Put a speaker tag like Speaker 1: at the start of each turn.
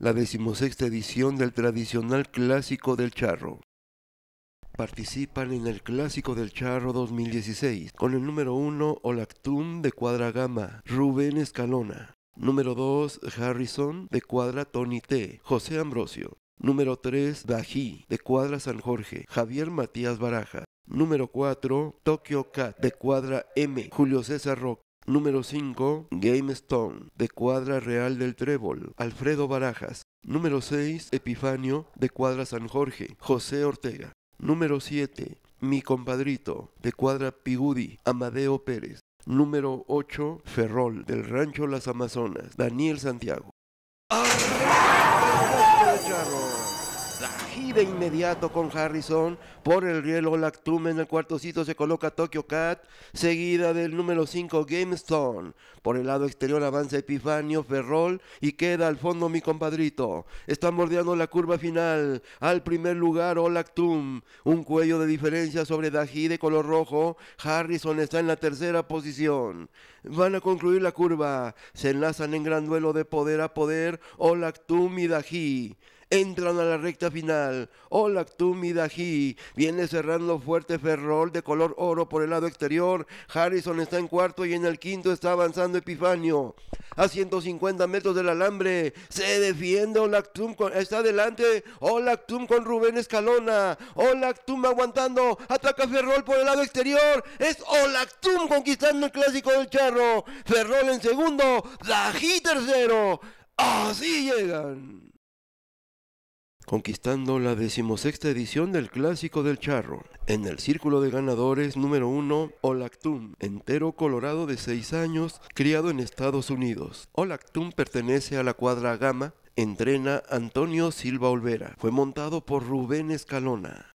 Speaker 1: la decimosexta edición del tradicional Clásico del Charro. Participan en el Clásico del Charro 2016 con el número 1 Olactum de Cuadra Gama, Rubén Escalona. Número 2 Harrison de Cuadra Tony T, José Ambrosio. Número 3 Bají de Cuadra San Jorge, Javier Matías Baraja. Número 4 Tokyo Cat de Cuadra M, Julio César Rock. Número 5, Game Stone, de Cuadra Real del Trébol, Alfredo Barajas. Número 6, Epifanio, de Cuadra San Jorge, José Ortega. Número 7, Mi Compadrito, de Cuadra Pigudi, Amadeo Pérez. Número 8, Ferrol, del Rancho Las Amazonas, Daniel Santiago daji de inmediato con Harrison. Por el riel Olactum en el cuartocito se coloca Tokyo Cat, seguida del número 5 GameStone. Por el lado exterior avanza Epifanio Ferrol y queda al fondo mi compadrito. está bordeando la curva final. Al primer lugar Olactum. Un cuello de diferencia sobre Daji de color rojo. Harrison está en la tercera posición. Van a concluir la curva. Se enlazan en gran duelo de poder a poder Olactum y Daji entran a la recta final. Olactum y Dají viene cerrando fuerte Ferrol de color oro por el lado exterior. Harrison está en cuarto y en el quinto está avanzando Epifanio. A 150 metros del alambre se defiende Olactum, con, está adelante Olactum con Rubén Escalona. Olactum aguantando, ataca Ferrol por el lado exterior. Es Olactum conquistando el clásico del Charro. Ferrol en segundo, Dají tercero. Así llegan conquistando la decimosexta edición del Clásico del Charro. En el círculo de ganadores número uno, Olactum, entero colorado de seis años, criado en Estados Unidos. Olactum pertenece a la cuadra Gama, entrena Antonio Silva Olvera. Fue montado por Rubén Escalona.